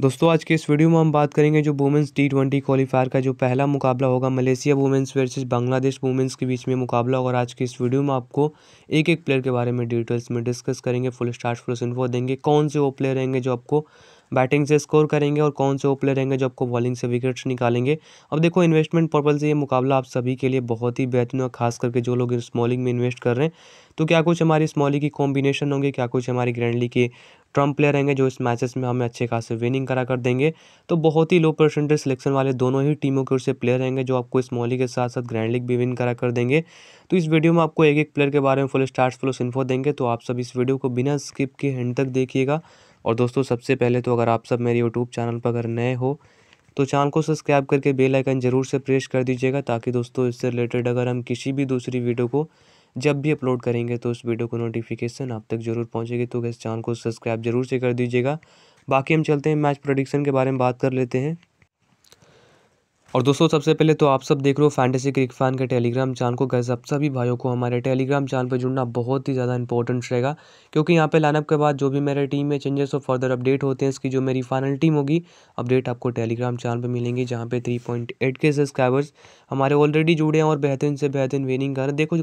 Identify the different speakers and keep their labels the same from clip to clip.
Speaker 1: दोस्तों आज के इस वीडियो में हम बात करेंगे जो वुमेंस टी ट्वेंटी क्वालीफायर का जो पहला मुकाबला होगा Malaysia women's versus Bangladesh women's के बीच में मुकाबला होगा और आज के इस वीडियो में आपको एक एक प्लेयर के बारे में डिटेल्स में डिस्कस करेंगे फुल स्टार्ट फुल इन्फो देंगे कौन से वो प्लेयर रहेंगे जो आपको बैटिंग से स्कोर करेंगे और कौन से वो प्लेयर रहेंगे जो आपको बॉलिंग से विकेट्स निकालेंगे अब देखो इन्वेस्टमेंट पर्पज़ से ये मुकाबला आप सभी के लिए बहुत ही बेहतरीन और खास करके जो लोग स्मॉलिंग में इन्वेस्ट कर रहे हैं तो क्या कुछ हमारी स्मॉली की कॉम्बिनेशन होंगे क्या कुछ हमारी ग्रैंडली के ट्रम्प प्लेयर रहेंगे जो इस मैचेस में हमें अच्छे खासे विनिंग करा कर देंगे तो बहुत ही लो परसेंटेज सिलेक्शन वाले दोनों ही टीमों के ओर से प्लेयर रहेंगे जो आपको इस मॉली के साथ साथ ग्रैंड लीग भी विन करा कर देंगे तो इस वीडियो में आपको एक एक प्लेयर के बारे में फुल स्टार्ट फुल इन्फो देंगे तो आप सब इस वीडियो को बिना स्किप के एंड तक देखिएगा और दोस्तों सबसे पहले तो अगर आप सब मेरे यूट्यूब चैनल पर अगर नए हो तो चैनल को सब्सक्राइब करके बेल आइकन ज़रूर से प्रेस कर दीजिएगा ताकि दोस्तों इससे रिलेटेड अगर हम किसी भी दूसरी वीडियो को जब भी अपलोड करेंगे तो उस वीडियो को नोटिफिकेशन आप तक जरूर पहुँचेगी तो इस चैनल को सब्सक्राइब जरूर से कर दीजिएगा बाकी हम चलते हैं मैच प्रोडिक्शन के बारे में बात कर लेते हैं और दोस्तों सबसे पहले तो आप सब देख रहे हो फैंटेसी क्रिक फैन के टेलीग्राम चैनल को गैस आप सभी भाइयों को हमारे टेलीग्राम चैनल पर जुड़ना बहुत ही ज़्यादा इंपॉर्टेंट रहेगा क्योंकि यहाँ पे लाइनअप के बाद जो भी मेरे टीम में चेंजेस और फर्दर अपडेट होते हैं इसकी जो मेरी फाइनल टीम होगी अपडेट आपको टेलीग्राम चैनल पर मिलेंगे जहाँ पर थ्री के सब्सक्राइबर्स हमारे ऑलरेडी जुड़े हैं और बेहतरीन से बेहतरीन विनिंग कर देखो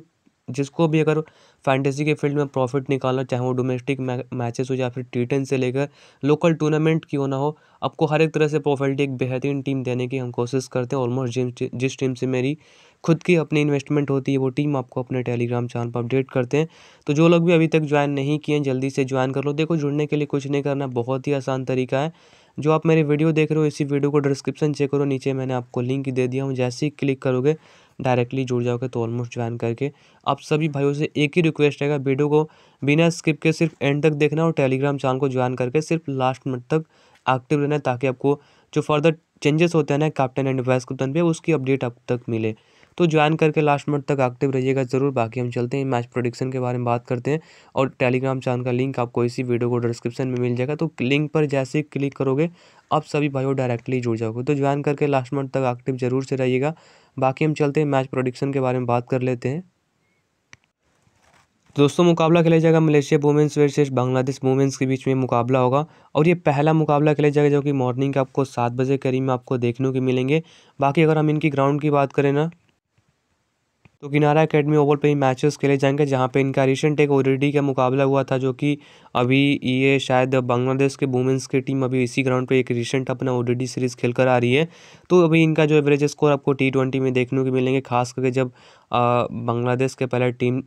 Speaker 1: जिसको भी अगर फैंटेसी के फील्ड में प्रॉफिट निकालना चाहे वो डोमेस्टिक मैचेस हो या फिर टी टेन से लेकर लोकल टूर्नामेंट क्यों ना हो आपको हर एक तरह से प्रॉफिट एक बेहतरीन टीम देने की हम कोशिश करते हैं ऑलमोस्ट जिस जिस टीम से मेरी खुद की अपनी इन्वेस्टमेंट होती है वो टीम आपको अपने टेलीग्राम चैनल पर अपडेट करते हैं तो जो लोग भी अभी तक ज्वाइन नहीं किए हैं जल्दी से ज्वाइन कर लो देखो जुड़ने के लिए कुछ नहीं करना बहुत ही आसान तरीका है जो आप मेरी वीडियो देख रहे हो इसी वीडियो को डिस्क्रिप्शन चेक करो नीचे मैंने आपको लिंक दे दिया हूँ जैसे ही क्लिक करोगे डायरेक्टली जुड़ जाओगे तो ऑलमोस्ट ज्वाइन करके आप सभी भाइयों से एक ही रिक्वेस्ट रहेगा वीडियो को बिना स्किप के सिर्फ एंड तक देखना और टेलीग्राम चैनल को ज्वाइन करके सिर्फ लास्ट मिनट तक एक्टिव रहना ताकि आपको जो फर्दर चेंजेस होते हैं ना कैप्टन एंड वाइस कैप्टन पे उसकी अपडेट आप तक मिले तो ज्वाइन करके लास्ट मंथ तक एक्टिव रहिएगा ज़रूर बाकी हम चलते हैं मैच प्रोडिक्शन के बारे में बात करते हैं और टेलीग्राम चैनल का लिंक आपको इसी वीडियो को डिस्क्रिप्शन में मिल जाएगा तो लिंक पर जैसे ही क्लिक करोगे आप सभी भाइयों डायरेक्टली जुड़ जाओगे तो ज्वाइन करके लास्ट मंथ तक एक्टिव जरूर से रहिएगा बाकी हम चलते हैं मैच प्रोडिक्शन के बारे में बात कर लेते हैं दोस्तों मुकाबला खेला जाएगा Malaysia women's versus Bangladesh women's के बीच में मुकाबला होगा और ये पहला मुकाबला खेला जाएगा जो कि मॉर्निंग के आपको सात बजे करीब में आपको देखने को मिलेंगे बाकी अगर हम इनकी ग्राउंड की बात करें ना तो किनारा अकेडमी ओवल पे ही मैचेस खेले जाएंगे जहाँ पे इनका रिसेंट एक ओरिडी का मुकाबला हुआ था जो कि अभी ये शायद बांग्लादेश के वुमेंस की टीम अभी इसी ग्राउंड पे एक रिसेंट अपना ओरिडी सीरीज़ खेल कर आ रही है तो अभी इनका जो एवरेज स्कोर आपको टी ट्वेंटी में देखने को मिलेंगे खास करके जब बांग्लादेश के पहले टीम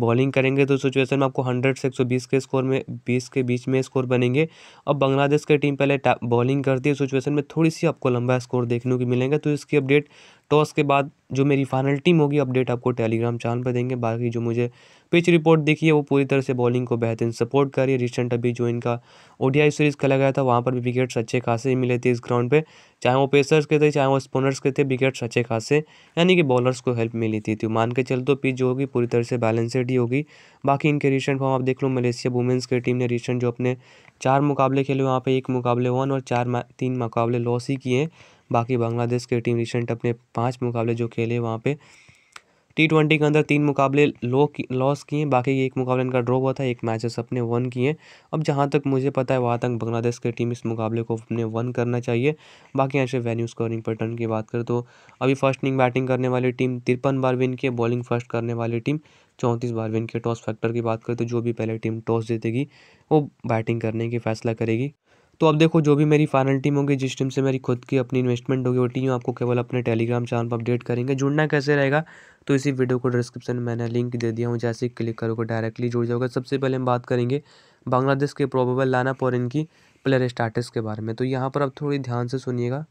Speaker 1: बॉलिंग करेंगे तो सिचुएशन में आपको हंड्रेड से एक सौ बीस के स्कोर में बीस के बीच में स्कोर बनेंगे और बांग्लादेश की टीम पहले बॉलिंग करती है सिचुएशन तो में थोड़ी सी आपको लंबा स्कोर देखने को मिलेंगे तो इसकी अपडेट तो उसके बाद जो मेरी फाइनल टीम होगी अपडेट आपको टेलीग्राम चैनल पर देंगे बाकी जो मुझे पिच रिपोर्ट देखी है वो पूरी तरह से बॉलिंग को बेहतरीन सपोर्ट कर रही है रिसेंट अभी जो इनका ओडीआई सीरीज़ खेला गया था वहाँ पर भी विकेट्स अच्छे खासे ही मिले थे इस ग्राउंड पे चाहे वो पेसर्स के थे चाहे वो स्पिनर्स के थे विकेट्स अच्छे खासे यानी कि बॉलर्स को हेल्प मिली थी तो मान के चल तो पिच जो होगी पूरी तरह से बैलेंसड ही होगी बाकी इनके रिसेंट फॉर्म आप देख लो मलेशिया वुमेंस की टीम ने रिसेंट जो अपने चार मुकाबले खेले वहाँ पर एक मुकाबले वन और चार तीन मुकाबले लॉस ही किए बाकी बांग्लादेश की टीम रिसेंट अपने पाँच मुकाबले जो खेले वहाँ पर टी ट्वेंटी के अंदर तीन मुकाबले लो की लॉस किए बाकी एक मुकाबले इनका ड्रॉ हुआ था एक मैचेस अपने वन किए अब जहाँ तक मुझे पता है वहाँ तक बांग्लादेश की टीम इस मुकाबले को अपने वन करना चाहिए बाकी ऐसे वेन्यू स्कोरिंग पैटर्न की बात करें तो अभी फर्स्ट इनिंग बैटिंग करने वाली टीम तिरपन बार विन किए बॉलिंग फर्स्ट करने वाली टीम चौंतीस बार विन की टॉस फैक्टर की बात करें तो जो भी पहले टीम टॉस जीतेगी वो बैटिंग करने की फैसला करेगी तो अब देखो जो भी मेरी फाइनल टीम होगी जिस टीम से मेरी खुद की अपनी इन्वेस्टमेंट होगी वो टीम आपको केवल अपने टेलीग्राम चैनल पर अपडेट करेंगे जुड़ना कैसे रहेगा तो इसी वीडियो को डिस्क्रिप्शन में मैंने लिंक दे दिया हूँ जैसे क्लिक करोगे डायरेक्टली जुड़ जाओगे सबसे पहले हम बात करेंगे बांग्लादेश के प्रोबेबल लाना पर इनकी प्लेयर स्टार्टर्स के बारे में तो यहाँ पर आप थोड़ी ध्यान से सुनिएगा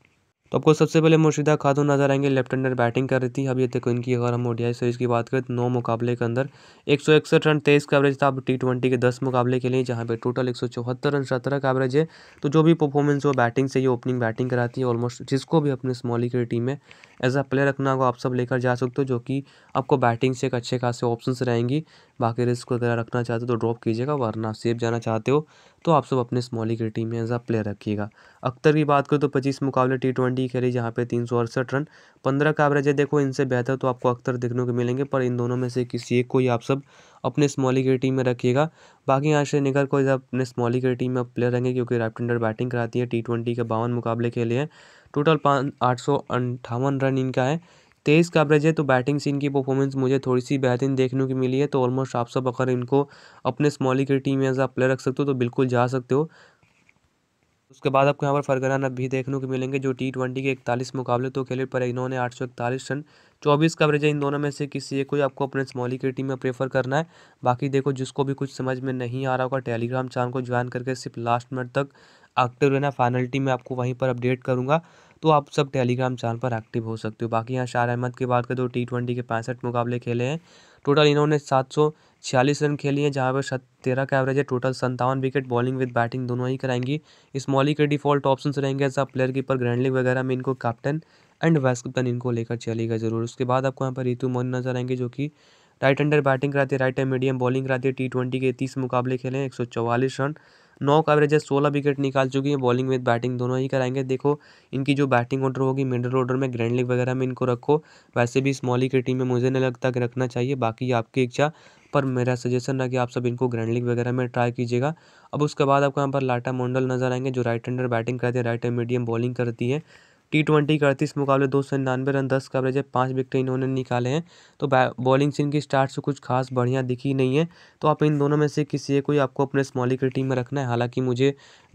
Speaker 1: तो आपको सबसे पहले मुर्शिदा खातून नजर आएंगे लेफ्ट हैंडर बैटिंग कर रही थी अभी तक इनकी अगर हम ओडियाई सीरीज़ की बात करें तो नौ मुकाबले के अंदर एक सौ इकसठ रन तेईस का एवरेज था अब टी ट्वेंटी के दस मुकाबले के लिए जहाँ पे टोटल एक सौ चौहत्तर रन सत्रह का एवरेज है तो जो भी परफॉर्मेंस वो बैटिंग से ही ओपनिंग बैटिंग कराती है ऑलमोस्ट जिसको भी अपने स्मॉली की टीम में एज अ प्लेयर रखना होगा आप सब लेकर जा सकते हो जो कि आपको बैटिंग से एक अच्छे खासे ऑप्शन रहेंगी बाकी रिस्क वगैरह रखना चाहते हो तो ड्रॉप कीजिएगा वरना सेफ जाना चाहते हो तो आप सब अपने स्मॉली की टीम में एज अ प्लेयर रखिएगा अख्तर की बात करें तो पच्चीस मुकाबले टी ट्वेंटी डी खेली जहाँ पे तीन सौ अड़सठ रन पंद्रह का एवरेज है देखो इनसे बेहतर तो आपको अक्सर देखने को मिलेंगे पर इन दोनों में से किसी एक को ही आप सब अपने स्मॉली की टीम में रखिएगा बाकी आश्रय निगर को अपने स्मॉली की टीम में प्लेयर रहेंगे क्योंकि राइट इंडर बैटिंग कराती है टी के बावन मुकाबले खेले हैं टोटल पाँच रन इनका है तेईस का एवरेज है तो बैटिंग सीन की परफॉर्मेंस मुझे थोड़ी सी बेहतरीन देखने को मिली है तो ऑलमोस्ट आप सब अगर इनको अपने स्मॉली की टीम में एज आ प्लेयर रख सकते हो तो बिल्कुल जा सकते हो उसके बाद आपको यहाँ पर फरगना नबी देखने को मिलेंगे जो टी ट्वेंटी के इकतालीस मुकाबले तो खेले पर इन्होंने आठ सौ इकतालीस रन चौबीस कवरेज है इन दोनों में से किसी एक को आपको अपने स्मॉली की टीम में प्रेफर करना है बाकी देखो जिसको भी कुछ समझ में नहीं आ रहा होगा टेलीग्राम चैनल को ज्वाइन करके सिर्फ लास्ट मिनट तक एक्टिव रहना फाइनल टीम में आपको वहीं पर अपडेट करूँगा तो आप सब टेलीग्राम चैनल पर एक्टिव हो सकते हो बाकी यहाँ शार अहमद की बात करें तो टी ट्वेंटी के पैंसठ मुकाबले खेले हैं टोटल इन्होंने सात सौ छियालीस रन खेली हैं जहाँ पर तेरह का एवरेज है टोटल संतावन विकेट बॉलिंग विद बैटिंग दोनों ही कराएंगी इस मॉली के डिफॉल्ट ऑप्शन रहेंगे as player keeper grand league वगैरह में इनको कैप्टन एंड वाइस कैप्टन इनको लेकर चलेगा जरूर उसके बाद आपको यहाँ पर रितु मोहन नजर आएंगे जो कि राइट अंडर बैटिंग कराती है राइट एंड मीडियम बॉलिंग कराती है टी ट्वेंटी के तीस मुकाबले खेले हैं एक सौ चौवालीस रन नौ का एवरेज है सोलह विकेट निकाल चुकी है बॉलिंग विद बैटिंग दोनों ही कराएंगे देखो इनकी जो बैटिंग ऑर्डर होगी मिडल ऑर्डर में ग्रैंड लीग वगैरह में इनको रखो वैसे भी स्मॉली की टीम में मुझे नहीं लगता कि रखना चाहिए बाकी आपकी इच्छा पर मेरा सजेशन रहा कि आप सब इनको ग्रैंड लीग वगैरह में ट्राई कीजिएगा अब उसके बाद आपको यहाँ पर लाटा मंडल नजर आएंगे जो राइट हैंडर बैटिंग करते हैं राइट हैंड मीडियम बॉलिंग करती है टी ट्वेंटी के अड़तीस मुकाबले दो सौ निन्यानवे रन दस का एवरेज है पाँच विकेट इन्होंने निकाले हैं तो बॉलिंग से इनकी स्टार्ट से कुछ खास बढ़िया दिखी नहीं है तो आप इन दोनों में से किसी को ही आपको अपने स्मॉली की टीम में रखना है हालांकि मुझे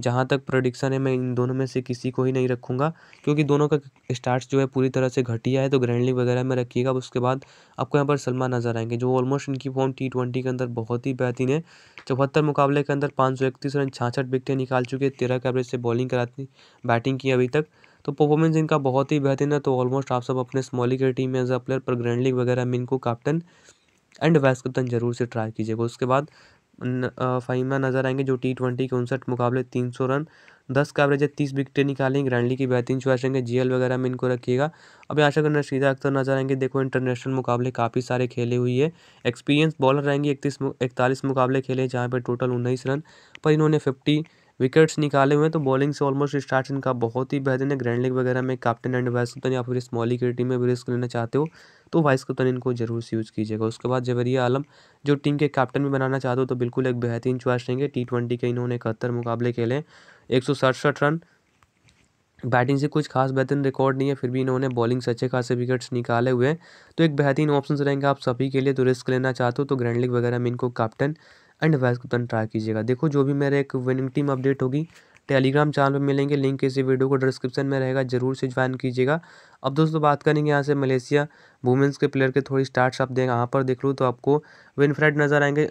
Speaker 1: जहाँ तक प्रोडिक्शन है मैं इन दोनों में से किसी को ही नहीं रखूँगा क्योंकि दोनों का स्टार्ट जो है पूरी तरह से घटिया है तो ग्रैंडली वगैरह में रखिएगा उसके बाद आपको यहाँ पर सलमान नजर आएंगे जो ऑलमोस्ट इनकी फॉर्म टी ट्वेंटी के अंदर बहुत ही बेहतरीन है चौहत्तर मुकाबले के अंदर पाँच सौ इकतीस रन छाछठ विकटें निकाल चुके हैं तेरह के एवरेज से बॉलिंग कराती बैटिंग की अभी तक तो परफॉर्मेंस इनका बहुत ही बेहतरीन है तो ऑलमोस्ट आप सब अपने स्मॉली के टीम में एज अ प्लेयर पर ग्रैंड लीग वगैरह में इनको कैप्टन एंड वाइस कैप्टन जरूर से ट्राई कीजिएगा उसके बाद फाइमा नजर आएंगे जो टी ट्वेंटी के उनसठ मुकाबले तीन सौ रन दस का एवरेज है तीस विकटें निकालेंगे ग्रैंडली की बेहतरीन चॉइस रहेंगे एल वगैरह में इनको रखिएगा अभी आशा करना सीधा अख्तर नजर आएंगे देखो इंटरनेशनल मुकाबले काफ़ी सारे खेले हुई है एक्सपीरियंस बॉलर रहेंगे इकतीस इकतालीस मुकाबले खेले जहाँ पर टोटल उन्नीस रन पर इन्होंने फिफ्टी विकेट्स निकाले हुए हैं तो बॉलिंग से ऑलमोस्ट स्टार्ट इनका बहुत ही बेहतरीन है ग्रैंड लीग वगैरह में कैप्टन एंड वाइस कप्तान या फिर स्मॉली की टीम में रिस्क लेना चाहते हो तो वाइस कप्तान इनको जरूर से यूज़ कीजिएगा उसके बाद जबरिया आलम जो टीम के कैप्टन भी बनाना चाहते हो तो बिल्कुल एक बेहतरीन च्वाइस रहेंगे टी ट्वेंटी के इन्होंने इकहत्तर मुकाबले खेले एक सौ सड़सठ रन बैटिंग से कुछ खास बेहतरीन रिकॉर्ड नहीं है फिर भी इन्होंने बॉलिंग से अच्छे खासे विकेट्स निकाले हुए हैं तो एक बेहतरीन ऑप्शन रहेंगे आप सभी के लिए तो रिस्क लेना चाहते हो तो ग्रैंड लीग वगैरह में इनको कैप्टन एंड वाइस तुरंत ट्राई कीजिएगा देखो जो भी मेरे एक विनिंग टीम अपडेट होगी टेलीग्राम चैनल पर मिलेंगे लिंक इसी वीडियो को डिस्क्रिप्शन में रहेगा जरूर से ज्वाइन कीजिएगा अब दोस्तों बात करेंगे यहाँ से मलेशिया वुमेंस के प्लेयर के थोड़ी स्टार्ट्स आप देंगे यहाँ पर देख लूँ तो आपको विनफ्रेड नज़र आएंगे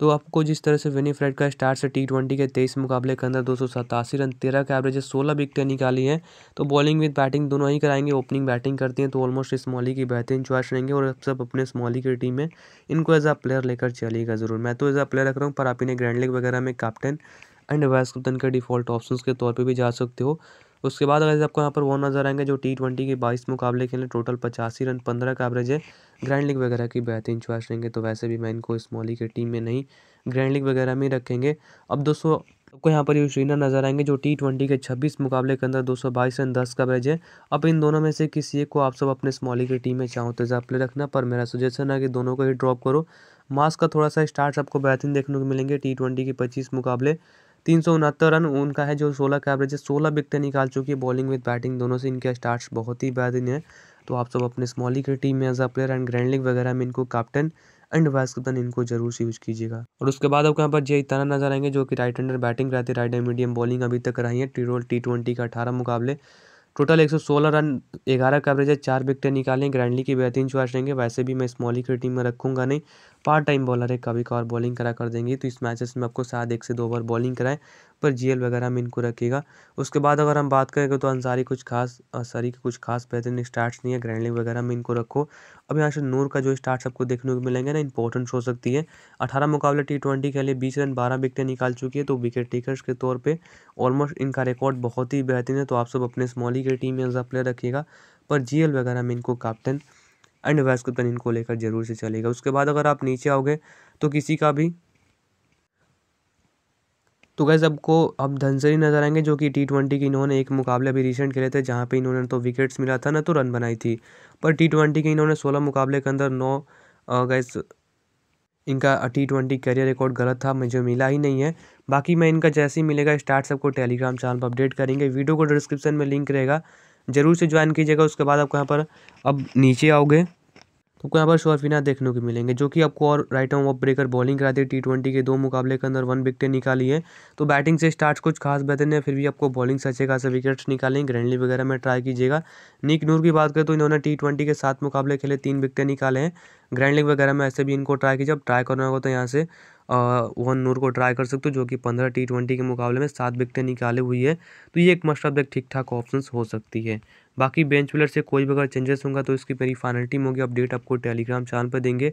Speaker 1: तो आपको जिस तरह से फ्रेड का स्टार्ट से टी ट्वेंटी के तेईस मुकाबले के अंदर दो सौ सतासी रन तेरह के एवरेज सोलह विकटें निकाली हैं तो बॉलिंग विद बैटिंग दोनों ही कराएंगे ओपनिंग बैटिंग करती हैं तो ऑलमोस्ट स्मॉली की बेहतरीन चॉइस रहेंगे और सब अपने स्मॉली की टीम में इनको एज अ प्लेयर लेकर चलिएगा जरूर मैं तो एज अ प्लेयर रख रहा हूँ पर आप इन्हें ग्रैंड लीग वगैरह में कैप्टन एंड वाइस कैप्टन के डिफॉल्ट ऑप्शन के तौर पर भी जा सकते हो उसके बाद अगर आपको यहाँ पर वो नज़र आएंगे जो टी ट्वेंटी के बाईस मुकाबले खेले टोटल पचासी रन पंद्रह का एवरेज है ग्रैंड लीग वगैरह की बेहतरीन चॉइस रहेंगे तो वैसे भी मैं इनको स्मॉली की टीम में नहीं ग्रैंड लीग वगैरह में रखेंगे अब दोस्तों आपको यहाँ पर ये श्रीनर नजर आएंगे जो टी ट्वेंटी के छब्बीस मुकाबले के अंदर दो सौ बाईस रन दस का एवरेज है अब इन दोनों में से किसी एक को आप सब अपने स्मॉली की टीम में चाहो तो प्ले रखना पर मेरा सजेशन है कि दोनों को ही ड्रॉप करो मास का थोड़ा सा स्टार्ट आपको बेहतरीन देखने को मिलेंगे टी ट्वेंटी के पच्चीस मुकाबले तीन सौ उनहत्तर रन उनका है जो सोलह का एवरेज है सोलह विकटें निकाल चुकी है बॉलिंग विद बैटिंग दोनों से इनके स्टार्ट्स बहुत ही बेहतरीन है तो आप सब अपने स्मॉल लीग टीम में as a player and grand league वगैरह में इनको कैप्टन एंड वाइस कैप्टन इनको जरूर से यूज कीजिएगा और उसके बाद आपको यहाँ पर जय ताना नजर आएंगे जो कि राइट हैंडर बैटिंग है राइट हैंड मीडियम बॉलिंग अभी तक रही है टी ट्वेंटी का अठारह मुकाबले टोटल 116 रन 11 का एवरेज है चार विकटें निकालें ग्रैंडली की बेहतरीन चॉइस रहेंगे वैसे भी मैं स्मॉली की टीम में रखूंगा नहीं पार्ट टाइम बॉलर है कभी कभार बॉलिंग करा कर देंगे तो इस मैचेस में आपको शायद एक से दो ओवर बॉलिंग कराएं पर जेल वगैरह में इनको रखेगा उसके बाद अगर हम बात करेंगे तो अंसारी कुछ खास अंसारी के कुछ खास बेहतरीन स्टार्ट्स नहीं है ग्रैंडलिंग वगैरह में इनको रखो अब यहाँ से नूर का जो स्टार्ट आपको देखने को मिलेंगे ना इंपॉर्टेंट हो सकती है अठारह मुकाबले टी ट्वेंटी के लिए बीस रन बारह विकटें निकाल चुकी है तो विकेट टेकर्स के तौर पर ऑलमोस्ट इनका रिकॉर्ड बहुत ही बेहतरीन है तो आप सब अपने स्मॉली के टीम में प्लेयर रखिएगा पर जी वगैरह में इनको कैप्टन एंड वाइस कैप्टन इनको लेकर जरूर से चलेगा उसके बाद अगर आप नीचे आओगे तो किसी का भी तो गैस आपको अब धनसरी नज़र आएंगे जो कि टी ट्वेंटी की इन्होंने एक मुकाबले अभी रिसेंट खेले थे जहाँ पे इन्होंने तो विकेट्स मिला था ना तो रन बनाई थी पर टी ट्वेंटी के इन्होंने सोलह मुकाबले के अंदर नौ गैस इनका टी ट्वेंटी करियर रिकॉर्ड गलत था मुझे मिला ही नहीं है बाकी मैं इनका जैसे ही मिलेगा स्टार्ट सबको टेलीग्राम चैनल पर अपडेट करेंगे वीडियो को डिस्क्रिप्शन में लिंक रहेगा ज़रूर से ज्वाइन कीजिएगा उसके बाद आपको यहाँ पर अब नीचे आओगे तो आपको यहाँ पर शोरफिना देखने को मिलेंगे जो कि आपको और राइट हम ऑफ ब्रेकर बॉलिंग कराती है टी ट्वेंटी के दो मुकाबले के अंदर वन विकटें निकाली है तो बैटिंग से स्टार्ट कुछ खास बेहतर नहीं है फिर भी आपको बॉलिंग से अच्छे खास विकेट्स निकालें ग्रैंडली वगैरह में ट्राई कीजिएगा निक नूर की बात करें तो इन्होंने टी ट्वेंटी के सात मुकाबले खेले तीन विकटें निकाले हैं ग्रैंड लीग वगैरह में ऐसे भी इनको ट्राई कीजिए अब ट्राई करना होगा तो यहाँ से वन नूर को ट्राई कर सकते हो जो कि पंद्रह टी ट्वेंटी के मुकाबले में सात विकटें निकाले हुई है तो ये एक मस्ट ऑफ द ठीक ठाक ऑप्शन हो सकती है बाकी बेंच विलर से कोई भी अगर चेंजेस होंगे तो इसकी मेरी फाइनल टीम होगी अपडेट आपको टेलीग्राम चैनल पर देंगे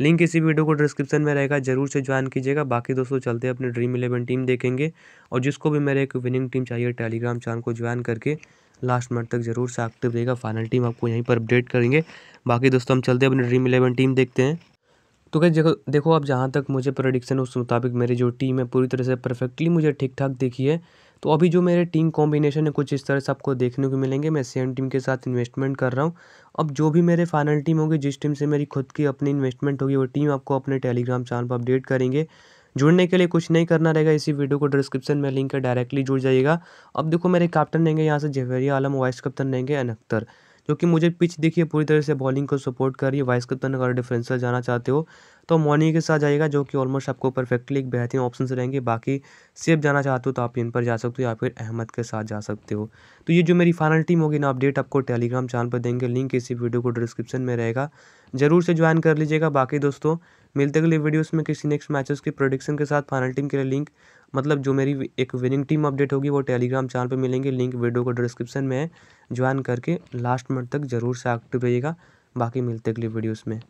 Speaker 1: लिंक इसी वीडियो को डिस्क्रिप्शन में रहेगा जरूर से ज्वाइन कीजिएगा बाकी दोस्तों चलते हैं अपने ड्रीम इलेवन टीम देखेंगे और जिसको भी मेरे एक विनिंग टीम चाहिए टेलीग्राम चैनल को ज्वाइन करके लास्ट मिनट तक जरूर से एक्टिव रहेगा फाइनल टीम आपको यहीं पर अपडेट करेंगे बाकी दोस्तों हम चलते हैं अपनी ड्रीम इलेवन टीम देखते हैं तो क्या देखो देखो आप जहाँ तक मुझे प्रोडिक्शन उस मुताबिक मेरी जो टीम है पूरी तरह से परफेक्टली मुझे ठीक ठाक देखी है तो अभी जो मेरे टीम कॉम्बिनेशन है कुछ इस तरह से आपको देखने को मिलेंगे मैं सेम टीम के साथ इन्वेस्टमेंट कर रहा हूँ अब जो भी मेरे फाइनल टीम होगी जिस टीम से मेरी खुद की अपनी इन्वेस्टमेंट होगी वो टीम आपको अपने टेलीग्राम चैनल पर अपडेट करेंगे जुड़ने के लिए कुछ नहीं करना रहेगा इसी वीडियो को डिस्क्रिप्शन में लिंक है डायरेक्टली जुड़ जाइएगा अब देखो मेरे कैप्टन रहेंगे यहाँ से जवेरिया आलम वाइस कैप्टन रहेंगे अनख्तर जो कि मुझे पिच देखिए पूरी तरह से बॉलिंग को सपोर्ट कर रही है वाइस कप्तान अगर डिफरेंशियल जाना चाहते हो तो मॉर्निंग के साथ जाइएगा जो कि ऑलमोस्ट आपको परफेक्टली एक बेहतरीन ऑप्शन रहेंगे बाकी सेफ जाना चाहते हो तो आप इन पर जा सकते हो या फिर अहमद के साथ जा सकते हो तो ये जो मेरी फाइनल टीम होगी ना अपडेट आपको टेलीग्राम चैनल पर देंगे लिंक इसी वीडियो को डिस्क्रिप्शन में रहेगा जरूर से ज्वाइन कर लीजिएगा बाकी दोस्तों मिलते अगले वीडियोस में किसी नेक्स्ट मैचेस की प्रोडिक्शन के साथ फाइनल टीम के लिए लिंक मतलब जो मेरी एक विनिंग टीम अपडेट होगी वो टेलीग्राम चैनल पर मिलेंगे लिंक वीडियो को डिस्क्रिप्शन में है ज्वाइन करके लास्ट मिनट तक ज़रूर से एक्टिव रहिएगा बाकी मिलते अगली वीडियोज़ में